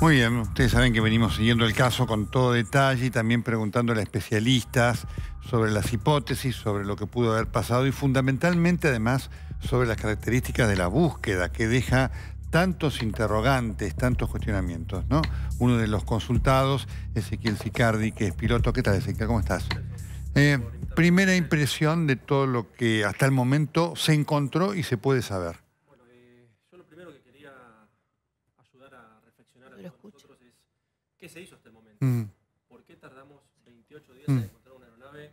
Muy bien, ustedes saben que venimos siguiendo el caso con todo detalle y también preguntando a especialistas sobre las hipótesis, sobre lo que pudo haber pasado y fundamentalmente además sobre las características de la búsqueda que deja tantos interrogantes, tantos cuestionamientos, ¿no? Uno de los consultados, Ezequiel Sicardi, que es piloto. ¿Qué tal, Ezequiel? ¿Cómo estás? Eh, primera impresión de todo lo que hasta el momento se encontró y se puede saber. Mm. ¿Por qué tardamos 28 días en mm. encontrar una aeronave?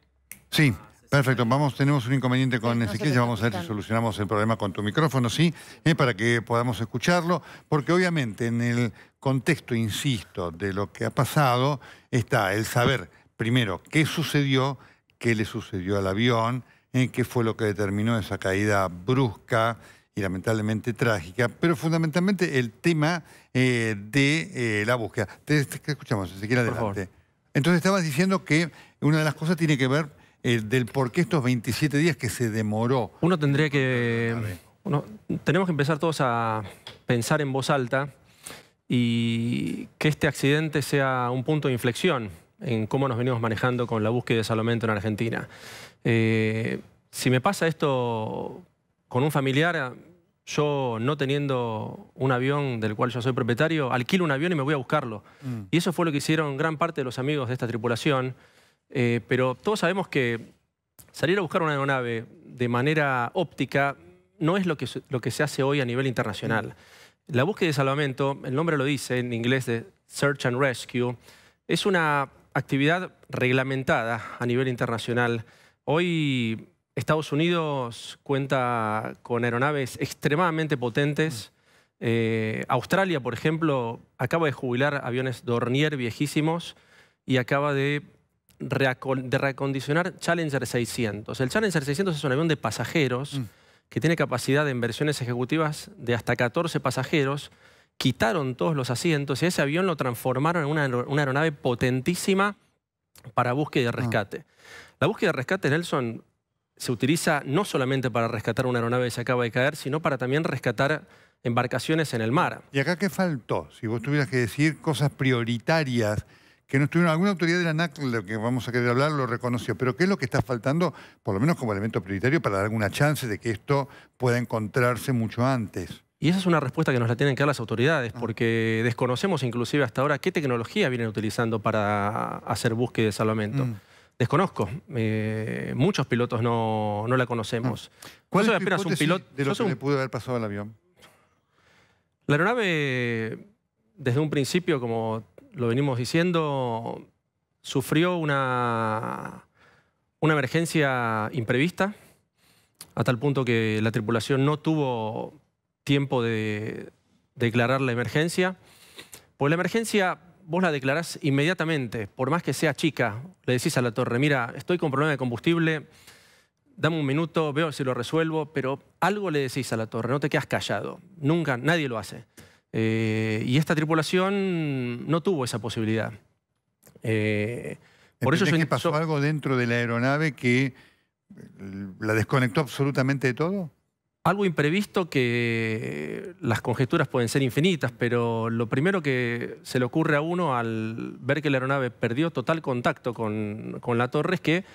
Sí. Perfecto, vamos, tenemos un inconveniente con Ezequiel, vamos a ver si solucionamos el problema con tu micrófono, sí, eh, para que podamos escucharlo, porque obviamente en el contexto, insisto, de lo que ha pasado, está el saber, primero, qué sucedió, qué le sucedió al avión, en eh, qué fue lo que determinó esa caída brusca, y lamentablemente trágica, pero fundamentalmente el tema eh, de eh, la búsqueda. Te, escuchamos, siquiera adelante. Entonces estabas diciendo que una de las cosas tiene que ver eh, del por qué estos 27 días que se demoró. Uno tendría que... tenemos que empezar todos a pensar en voz alta y que este accidente sea un punto de inflexión en cómo nos venimos manejando con la búsqueda de salvamento en Argentina. si me pasa esto con un familiar, eh, yo no teniendo un avión del cual yo soy propietario, alquilo un avión y me voy a buscarlo. Mm. Y eso fue lo que hicieron gran parte de los amigos de esta tripulación. Eh, pero todos sabemos que salir a buscar una aeronave de manera óptica no es lo que, lo que se hace hoy a nivel internacional. Mm. La búsqueda de salvamento, el nombre lo dice en inglés de Search and Rescue, es una actividad reglamentada a nivel internacional. Hoy Estados Unidos cuenta con aeronaves extremadamente potentes. Mm. Eh, Australia, por ejemplo, acaba de jubilar aviones Dornier viejísimos y acaba de, recondicionar reacondicionar Challenger 600. El Challenger 600 es un avión de pasajeros mm. que tiene capacidad en versiones ejecutivas de hasta 14 pasajeros. Quitaron todos los asientos y ese avión lo transformaron en una, aeronave potentísima para búsqueda y ah. rescate. La búsqueda y rescate, Nelson, se utiliza no solamente para rescatar una aeronave que se acaba de caer, sino para también rescatar embarcaciones en el mar. ¿Y acá qué faltó? Si vos tuvieras que decir cosas prioritarias que no estuvieron, alguna autoridad de la NAC, de la que vamos a querer hablar, lo reconoció, pero ¿qué es lo que está faltando, por lo menos como elemento prioritario, para dar alguna chance de que esto pueda encontrarse mucho antes? Y esa es una respuesta que nos la tienen que dar las autoridades, porque desconocemos inclusive hasta ahora qué tecnología vienen utilizando para hacer búsqueda y salvamento. Mm desconozco. Eh, muchos pilotos no, la conocemos. Ah. ¿Cuál es un piloto de lo que pudo haber pasado el avión? La aeronave, desde un principio, como lo venimos diciendo, sufrió una, una emergencia imprevista, a tal punto que la tripulación no tuvo tiempo de declarar la emergencia. Pues la emergencia vos la declarás inmediatamente, por más que sea chica, le decís a la torre, mira, estoy con problema de combustible, dame un minuto, veo si lo resuelvo, pero algo le decís a la torre, no te quedas callado, nunca, nadie lo hace. Eh, y esta tripulación no tuvo esa posibilidad. Eh, por eso que pasó algo dentro de la aeronave que eh, la desconectó absolutamente de todo? Algo imprevisto que las conjeturas pueden ser infinitas, pero lo primero que se le ocurre a uno al ver que la aeronave perdió total contacto con, la torre es que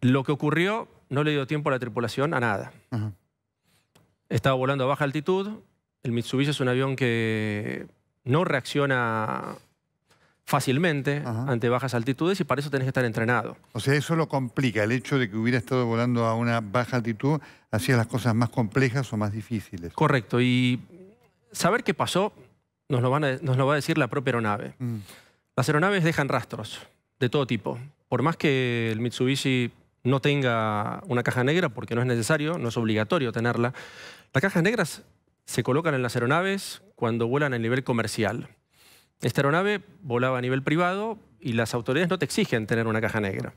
lo que ocurrió no le dio tiempo a la tripulación a nada. Estaba volando a baja altitud, el Mitsubishi es un avión que no reacciona fácilmente ante bajas altitudes y para eso tenés que estar entrenado. O sea, eso lo complica, el hecho de que hubiera estado volando a una baja altitud hacía las cosas más complejas o más difíciles. Correcto, y saber qué pasó nos lo, van nos lo va a decir la propia aeronave. Mm. Las aeronaves dejan rastros de todo tipo. Por más que el Mitsubishi no tenga una caja negra, porque no es necesario, no es obligatorio tenerla, las cajas negras se colocan en las aeronaves cuando vuelan a nivel comercial. Esta aeronave volaba a nivel privado y las autoridades no te exigen tener una caja negra.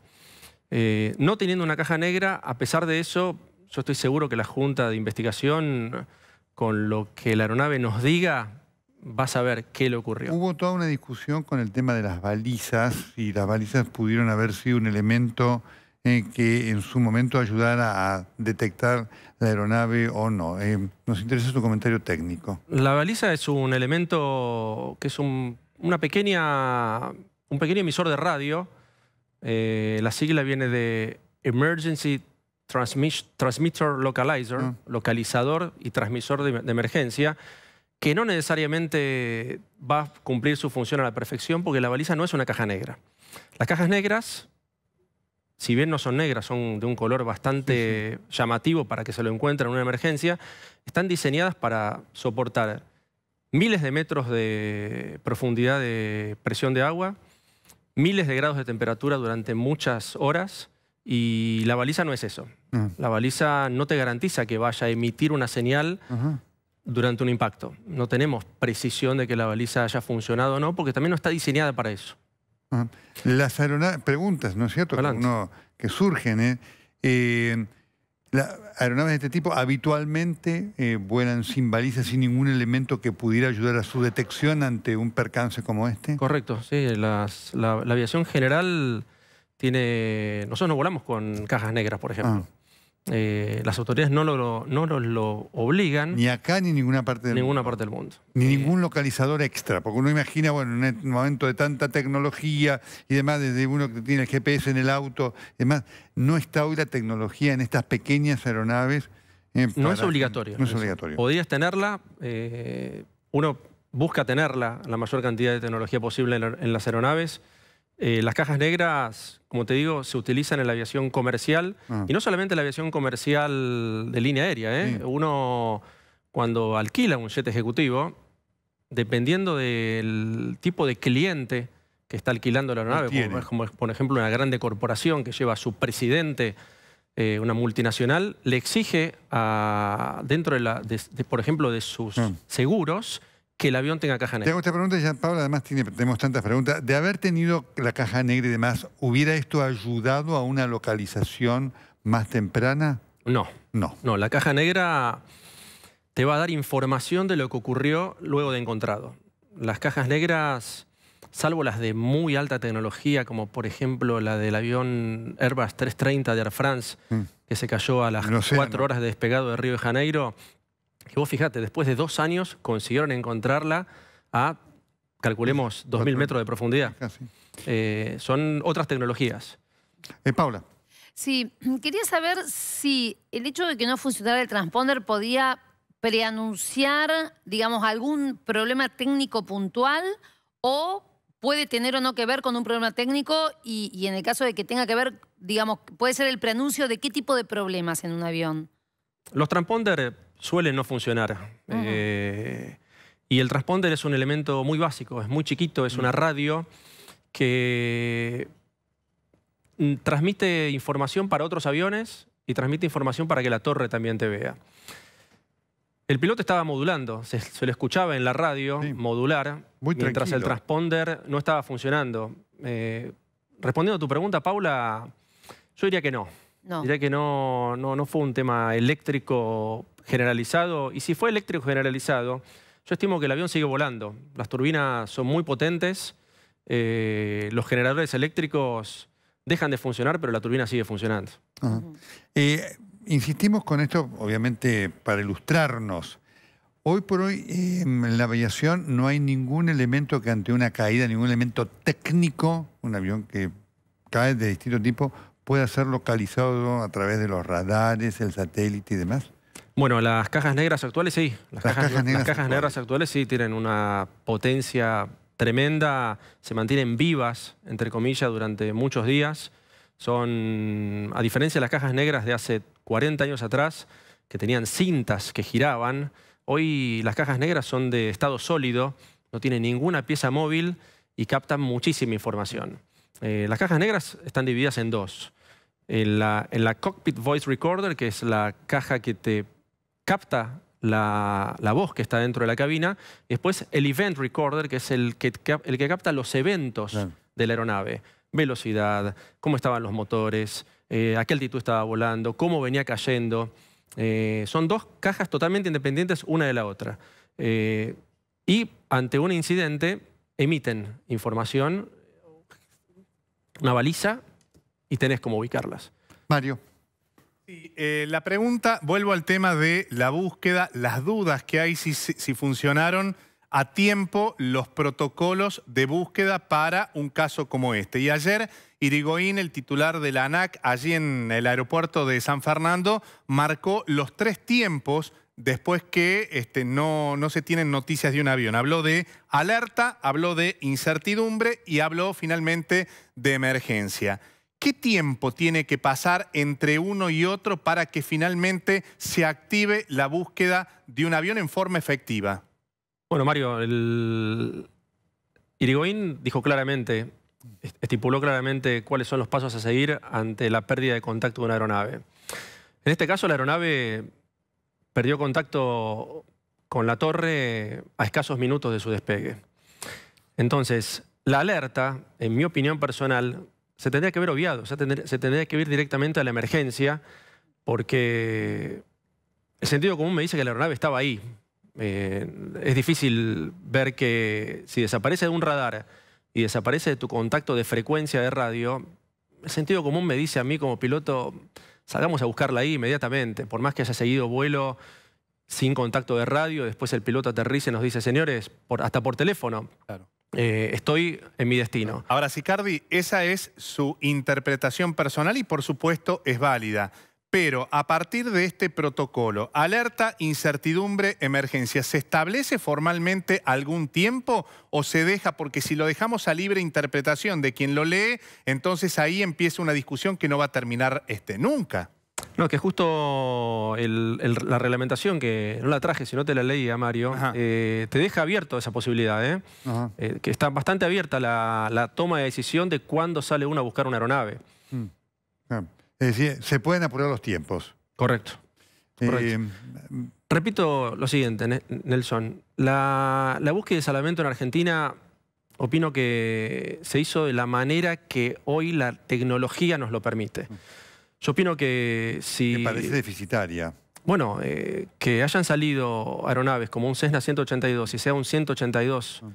Eh, no teniendo una caja negra, a pesar de eso, yo estoy seguro que la Junta de Investigación, con lo que la aeronave nos diga, va a saber qué le ocurrió. Hubo toda una discusión con el tema de las balizas, y las balizas pudieron haber sido un elemento que en su momento ayudara a detectar la aeronave o no. Eh, nos interesa su comentario técnico. La baliza es un elemento que es un, una pequeña, un pequeño emisor de radio. Eh, la sigla viene de Emergency Transmitter Localizer, ah. localizador y transmisor de emergencia que no necesariamente va a cumplir su función a la perfección porque la baliza no es una caja negra. Las cajas negras si bien no son negras, son de un color bastante llamativo para que se lo encuentren en una emergencia, están diseñadas para soportar miles de metros de profundidad de presión de agua, miles de grados de temperatura durante muchas horas y la baliza no es eso. Ah. La baliza no te garantiza que vaya a emitir una señal durante un impacto. No tenemos precisión de que la baliza haya funcionado o no, porque también no está diseñada para eso. Las aeronaves, preguntas, ¿no es cierto? Que, que, surgen. ¿eh? eh las aeronaves de este tipo habitualmente eh, vuelan sin balizas, sin ningún elemento que pudiera ayudar a su detección ante un percance como este. Correcto, sí. la, aviación general tiene... Nosotros no volamos con cajas negras, por ejemplo. Ah. Eh, las autoridades no, lo, nos lo obligan. Ni acá ni ninguna parte del ninguna parte del mundo. Ni eh, ningún localizador extra, porque uno imagina, bueno, en un este momento de tanta tecnología y demás, desde uno que tiene el GPS en el auto, demás, no está hoy la tecnología en estas pequeñas aeronaves. Eh, no es obligatorio. No es obligatorio. Podrías tenerla, uno busca tenerla, la mayor cantidad de tecnología posible en las aeronaves. Eh, las cajas negras, como te digo, se utilizan en la aviación comercial, ah. y no solamente en la aviación comercial de línea aérea. ¿eh? Uno, cuando alquila un jet ejecutivo, dependiendo del tipo de cliente que está alquilando la aeronave, como, es, por ejemplo una grande corporación que lleva a su presidente, eh, una multinacional, le exige dentro, de, por ejemplo, de sus mm. seguros, que el avión tenga caja negra. Tengo esta pregunta, ya Pablo, además tenemos tantas preguntas. De haber tenido la caja negra y demás, ¿hubiera esto ayudado a una localización más temprana? No. No. No, la caja negra te va a dar información de lo que ocurrió luego de encontrado. Las cajas negras, salvo las de muy alta tecnología, como por ejemplo la del avión Airbus 330 de Air France, mm. que se cayó a las cuatro horas de despegado de Río de Janeiro, que vos fíjate, después de dos años consiguieron encontrarla a, calculemos, 2.000 metros de profundidad. Eh, son otras tecnologías. Eh, Paula. Sí, quería saber si el hecho de que no funcionara el transponder podía preanunciar, digamos, algún problema técnico puntual o puede tener o no que ver con un problema técnico y, y en el caso de que tenga que ver, digamos, puede ser el preanuncio de qué tipo de problemas en un avión. Los transponder suelen no funcionar. Eh, y el transponder es un elemento muy básico, es muy chiquito, es una mm. radio que mm, transmite información para otros aviones y transmite información para que la torre también te vea. El piloto estaba modulando, se, le escuchaba en la radio modular, mientras el transponder no estaba funcionando. Eh, respondiendo a tu pregunta, Paula, yo diría que no. No. que no, no, fue un tema eléctrico generalizado. Y si fue eléctrico generalizado, yo estimo que el avión sigue volando. Las turbinas son muy potentes, eh, los generadores eléctricos dejan de funcionar, pero la turbina sigue funcionando. Eh, insistimos con esto, obviamente, para ilustrarnos. Hoy por hoy em, en la aviación no hay ningún elemento que ante una caída, ningún elemento técnico, un avión que cae de distinto tipo, ¿Puede ser localizado a través de los radares, el satélite y demás? Bueno, las cajas negras actuales sí. Las, cajas, negras actuales. sí tienen una potencia tremenda, se mantienen vivas, entre comillas, durante muchos días. Son, a diferencia de las cajas negras de hace 40 años atrás, que tenían cintas que giraban, hoy las cajas negras son de estado sólido, no tienen ninguna pieza móvil y captan muchísima información. Eh, las cajas negras están divididas en dos en la, Cockpit Voice Recorder, que es la caja que te capta la, la, voz que está dentro de la cabina. después el Event Recorder, que es el que, el que capta los eventos de la aeronave. Velocidad, cómo estaban los motores, eh, a qué altitud estaba volando, cómo venía cayendo. Eh, son dos cajas totalmente independientes una de la otra. Eh, y ante un incidente emiten información, una baliza y tenés cómo ubicarlas. Mario. Eh, la pregunta, vuelvo al tema de la búsqueda, las dudas que hay si, funcionaron a tiempo los protocolos de búsqueda para un caso como este. Y ayer Irigoyen, el titular de la ANAC, allí en el aeropuerto de San Fernando, marcó los tres tiempos después que este, no, no se tienen noticias de un avión. Habló de alerta, habló de incertidumbre y habló finalmente de emergencia. ¿Qué tiempo tiene que pasar entre uno y otro para que finalmente se active la búsqueda de un avión en forma efectiva? Bueno, Mario, el... Irigoyen dijo claramente, estipuló claramente cuáles son los pasos a seguir ante la pérdida de contacto de una aeronave. En este caso, la aeronave perdió contacto con la torre a escasos minutos de su despegue. Entonces, la alerta, en mi opinión personal, se tendría que haber obviado, se tendría, que ir directamente a la emergencia, porque el sentido común me dice que la aeronave estaba ahí. Eh, es difícil ver que si desaparece de un radar y desaparece de tu contacto de frecuencia de radio, el sentido común me dice a mí como piloto, salgamos a buscarla ahí inmediatamente, por más que haya seguido vuelo sin contacto de radio, después el piloto aterriza y nos dice, señores, hasta por teléfono. Claro. Eh, estoy en mi destino. Ahora, Sicardi, esa es su interpretación personal y por supuesto es válida. Pero a partir de este protocolo, alerta, incertidumbre, emergencia, ¿se establece formalmente algún tiempo o se deja? Porque si lo dejamos a libre interpretación de quien lo lee, entonces ahí empieza una discusión que no va a terminar este nunca. No, que justo la reglamentación, que no la traje, sino te la leí a Mario, eh, te deja abierto esa posibilidad, ¿eh? eh que está bastante abierta la, toma de decisión de cuándo sale uno a buscar una aeronave. Mm. Es decir, se pueden apurar los tiempos. Correcto. Eh, Repito lo siguiente, Nelson. La, la búsqueda de salvamento en Argentina opino que se hizo de la manera que hoy la tecnología nos lo permite. Mm. Yo opino que si... Me parece deficitaria. Bueno, eh, que hayan salido aeronaves como un Cessna 182 y sea un 182 ah.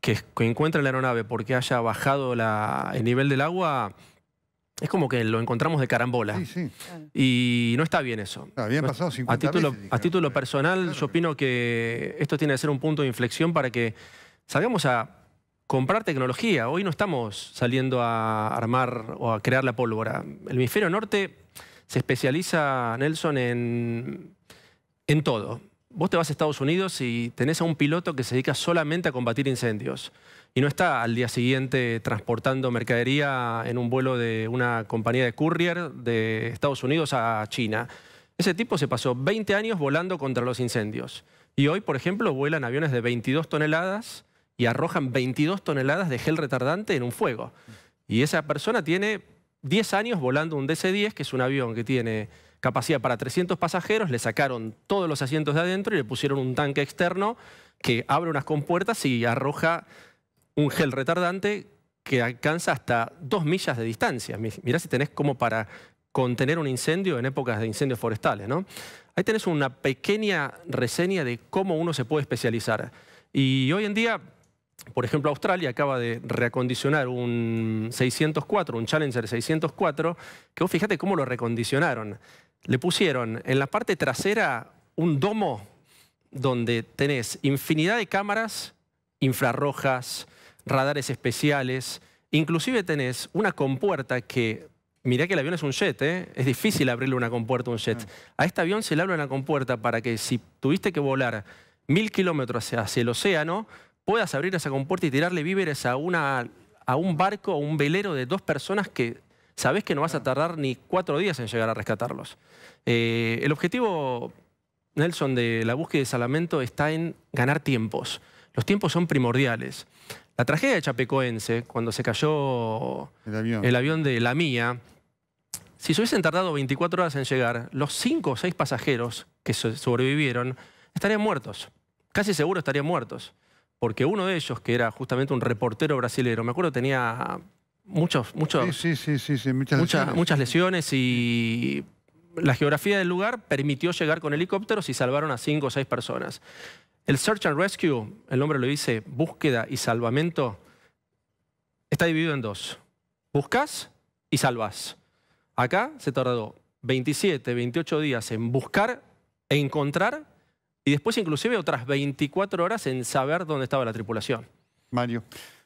que, que, la aeronave porque haya bajado el nivel del agua, es como que lo encontramos de carambola. Sí, sí. Y no está bien eso. a título, a título personal, yo opino que esto tiene que ser un punto de inflexión para que salgamos a comprar tecnología. Hoy no estamos saliendo a armar o a crear la pólvora. El hemisferio norte se especializa, Nelson, en, en todo. Vos te vas a Estados Unidos y tenés a un piloto que se dedica solamente a combatir incendios y no está al día siguiente transportando mercadería en un vuelo de una compañía de courier de Estados Unidos a China. Ese tipo se pasó 20 años volando contra los incendios. Y hoy, por ejemplo, vuelan aviones de 22 toneladas y arrojan 22 toneladas de gel retardante en un fuego. Y esa persona tiene 10 años volando un DC-10, que es un avión que tiene capacidad para 300 pasajeros, le sacaron todos los asientos de adentro y le pusieron un tanque externo que abre unas compuertas y arroja un gel retardante que alcanza hasta dos millas de distancia. Mirá si tenés como para contener un incendio en épocas de incendios forestales. ¿no? Ahí tenés una pequeña reseña de cómo uno se puede especializar. Y hoy en día por ejemplo, Australia acaba de reacondicionar un 604, un Challenger 604, que vos fíjate cómo lo recondicionaron. Le pusieron en la parte trasera un domo donde tenés infinidad de cámaras infrarrojas, radares especiales, inclusive tenés una compuerta que, mirá que el avión es un jet, ¿eh? es difícil abrirle una compuerta a un jet. Mm. A este avión se le abre una compuerta para que si tuviste que volar mil kilómetros hacia el océano, puedas abrir esa compuerta y tirarle víveres a, una, a un barco, a un velero de dos personas que sabes que no vas a tardar ni cuatro días en llegar a rescatarlos. Eh, el objetivo, Nelson, de la búsqueda de Salamento está en ganar tiempos. Los tiempos son primordiales. La tragedia de Chapecoense, cuando se cayó el avión, el avión de La Mía, si se hubiesen tardado 24 horas en llegar, los cinco o seis pasajeros que sobrevivieron estarían muertos. Casi seguro estarían muertos porque uno de ellos, que era justamente un reportero brasilero, me acuerdo tenía muchos, sí, sí, muchas, muchas, lesiones. y la geografía del lugar permitió llegar con helicópteros y salvaron a cinco o seis personas. El Search and Rescue, el nombre lo dice, búsqueda y salvamento, está dividido en dos. Buscas y salvas. Acá se tardó 27, 28 días en buscar, e encontrar y después inclusive otras 24 horas en saber dónde estaba la tripulación. Mario.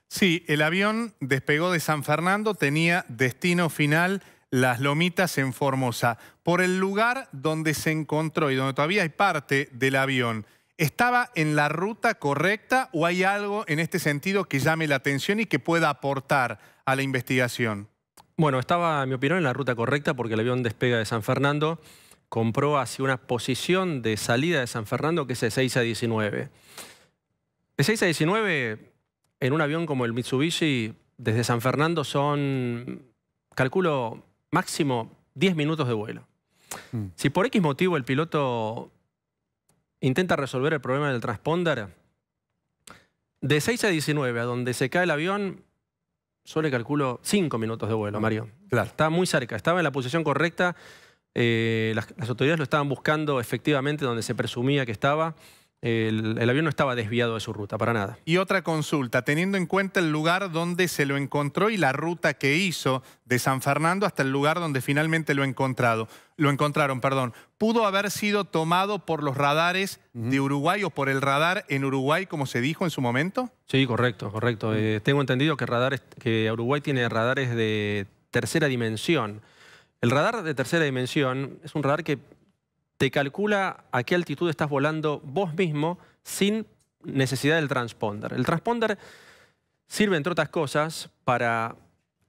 Sí, el avión despegó de San Fernando, tenía destino final Las Lomitas en Formosa. Por el lugar donde se encontró y donde todavía hay parte del avión, ¿estaba en la ruta correcta o hay algo en este sentido que llame la atención y que pueda aportar a la investigación? Bueno, estaba, en mi opinión, en la ruta correcta porque el avión despega de San Fernando compró hacia una posición de salida de San Fernando que es de 6 a 19. De 6 a 19, en un avión como el Mitsubishi, desde San Fernando son, calculo, máximo 10 minutos de vuelo. Mm. Si por X motivo el piloto intenta resolver el problema del transponder, de 6 a 19, a donde se cae el avión, solo calculo 5 minutos de vuelo, Mario. Claro. Está muy cerca, estaba en la posición correcta eh, las, autoridades lo estaban buscando efectivamente donde se presumía que estaba. El, avión no estaba desviado de su ruta, para nada. Y otra consulta, teniendo en cuenta el lugar donde se lo encontró y la ruta que hizo de San Fernando hasta el lugar donde finalmente lo, encontrado, lo encontraron, perdón, ¿pudo haber sido tomado por los radares de Uruguay o por el radar en Uruguay, como se dijo en su momento? Sí, correcto, correcto. Eh, tengo entendido que, radares, que Uruguay tiene radares de tercera dimensión. El radar de tercera dimensión es un radar que te calcula a qué altitud estás volando vos mismo sin necesidad del transponder. El transponder sirve, entre otras cosas, para,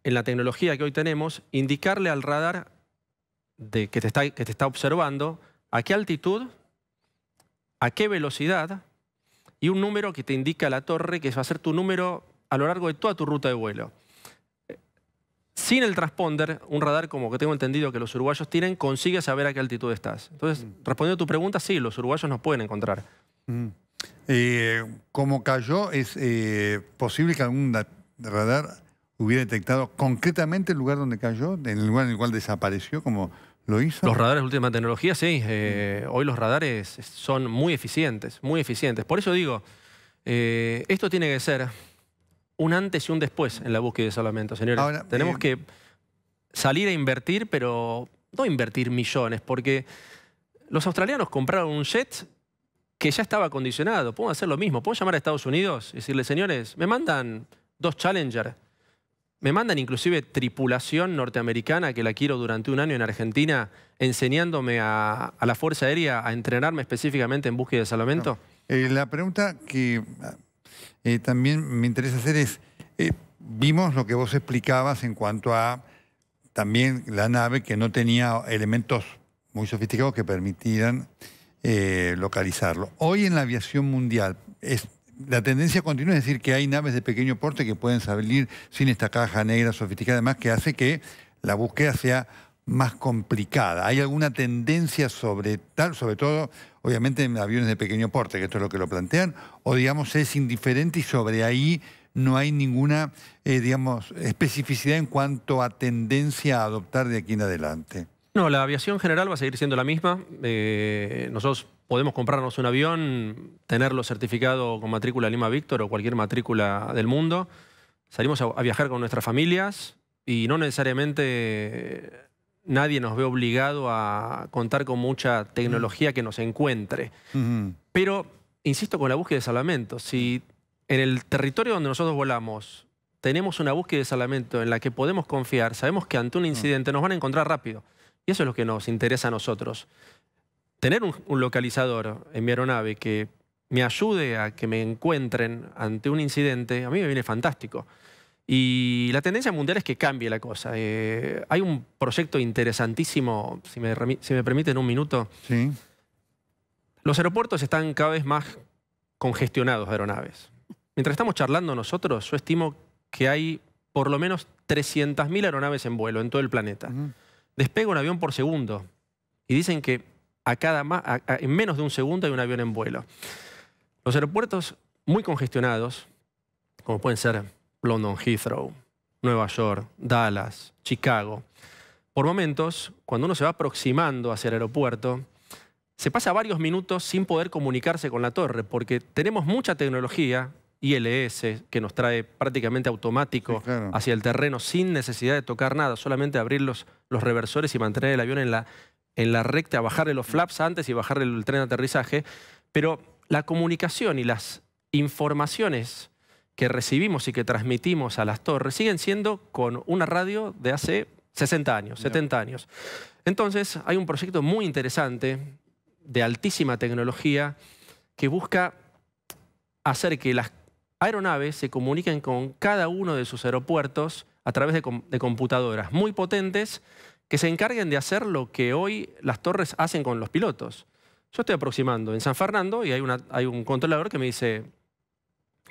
en la tecnología que hoy tenemos, indicarle al radar de, que, te está, que te está observando a qué altitud, a qué velocidad y un número que te indica la torre, que va a ser tu número a lo largo de toda tu ruta de vuelo sin el transponder, un radar como que tengo entendido que los uruguayos tienen, consigue saber a qué altitud estás. Entonces, mm. respondiendo a tu pregunta, sí, los uruguayos nos pueden encontrar. Mm. Eh, como cayó, ¿es eh, posible que algún radar hubiera detectado concretamente el lugar donde cayó, en el lugar en el cual desapareció, como lo hizo? Los radares de última tecnología, sí. Eh, hoy los radares son muy eficientes, muy eficientes. Por eso digo, esto tiene que ser un antes y un después en la búsqueda de salvamento, señores. Tenemos eh, que salir a invertir, pero no invertir millones, porque los australianos compraron un jet que ya estaba acondicionado. Puedo hacer lo mismo. Puedo llamar a Estados Unidos y decirle, señores, me mandan dos Challenger. Me mandan inclusive tripulación norteamericana que la quiero durante un año en Argentina enseñándome a, la Fuerza Aérea a entrenarme específicamente en búsqueda de salvamento. Eh, la pregunta que eh, también me interesa hacer es, eh, vimos lo que vos explicabas en cuanto a también la nave que no tenía elementos muy sofisticados que permitieran eh, localizarlo. Hoy en la aviación mundial, es, la tendencia continúa, es decir, que hay naves de pequeño porte que pueden salir sin esta caja negra sofisticada, además que hace que la búsqueda sea más complicada. ¿Hay alguna tendencia sobre tal, sobre todo obviamente en aviones de pequeño porte, que esto es lo que lo plantean, o digamos es indiferente y sobre ahí no hay ninguna, eh, digamos, especificidad en cuanto a tendencia a adoptar de aquí en adelante. No, la aviación general va a seguir siendo la misma. Eh, nosotros podemos comprarnos un avión, tenerlo certificado con matrícula Lima Víctor o cualquier matrícula del mundo. Salimos a viajar con nuestras familias y no necesariamente nadie nos ve obligado a contar con mucha tecnología que nos encuentre. Pero, insisto, con la búsqueda de salvamento, si en el territorio donde nosotros volamos tenemos una búsqueda de salvamento en la que podemos confiar, sabemos que ante un mm. incidente nos van a encontrar rápido. Y eso es lo que nos interesa a nosotros. Tener un localizador en mi aeronave que me ayude a que me encuentren ante un incidente, a mí me viene fantástico. Y la tendencia mundial es que cambie la cosa. Eh, hay un proyecto interesantísimo, si me, si me permiten un minuto. Los aeropuertos están cada vez más congestionados de aeronaves. Mientras estamos charlando nosotros, yo estimo que hay por lo menos 300.000 aeronaves en vuelo en todo el planeta. Despega un avión por segundo y dicen que a cada en menos de un segundo hay un avión en vuelo. Los aeropuertos muy congestionados, como pueden ser London Heathrow, Nueva York, Dallas, Chicago. Por momentos, cuando uno se va aproximando hacia el aeropuerto, se pasa varios minutos sin poder comunicarse con la torre, porque tenemos mucha tecnología, ILS, que nos trae prácticamente automático hacia el terreno sin necesidad de tocar nada, solamente abrir los, reversores y mantener el avión en la, en la recta, bajarle los flaps antes y bajarle el tren de aterrizaje. Pero la comunicación y las informaciones que recibimos y que transmitimos a las torres siguen siendo con una radio de hace 60 años, 70 años. Entonces, hay un proyecto muy interesante de altísima tecnología que busca hacer que las aeronaves se comuniquen con cada uno de sus aeropuertos a través de, computadoras muy potentes que se encarguen de hacer lo que hoy las torres hacen con los pilotos. Yo estoy aproximando en San Fernando y hay un controlador que me dice,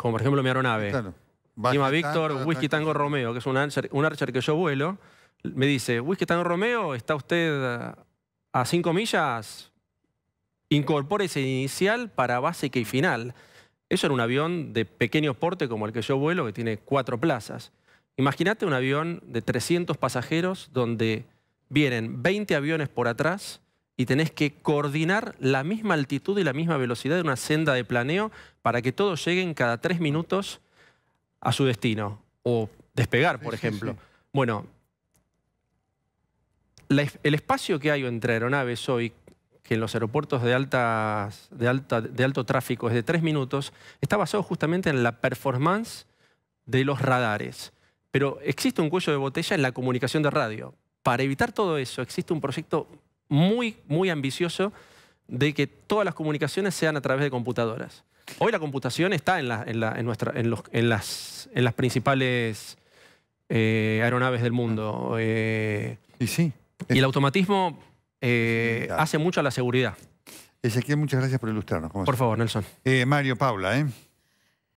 como por ejemplo mi aeronave. Claro. Víctor, Whisky Tango Romeo, que es un archer, que yo vuelo, me dice, Whisky Tango Romeo, está usted a cinco millas, incorpore ese inicial para básica y final. Eso era un avión de pequeño porte como el que yo vuelo, que tiene cuatro plazas. Imagínate un avión de 300 pasajeros donde vienen 20 aviones por atrás, y tenés que coordinar la misma altitud y la misma velocidad de una senda de planeo para que todos lleguen cada tres minutos a su destino o despegar, por ejemplo. Bueno, el espacio que hay entre aeronaves hoy, que en los aeropuertos de, alta, de alto tráfico es de tres minutos, está basado justamente en la performance de los radares. Pero existe un cuello de botella en la comunicación de radio. Para evitar todo eso, existe un proyecto muy, muy ambicioso de que todas las comunicaciones sean a través de computadoras. Hoy la computación está en, la, las, en las principales eh, aeronaves del mundo. Eh, y sí. Y el automatismo eh, hace mucho a la seguridad. Ezequiel, muchas gracias por ilustrarnos. Por favor, Nelson. Mario, Paula, ¿eh?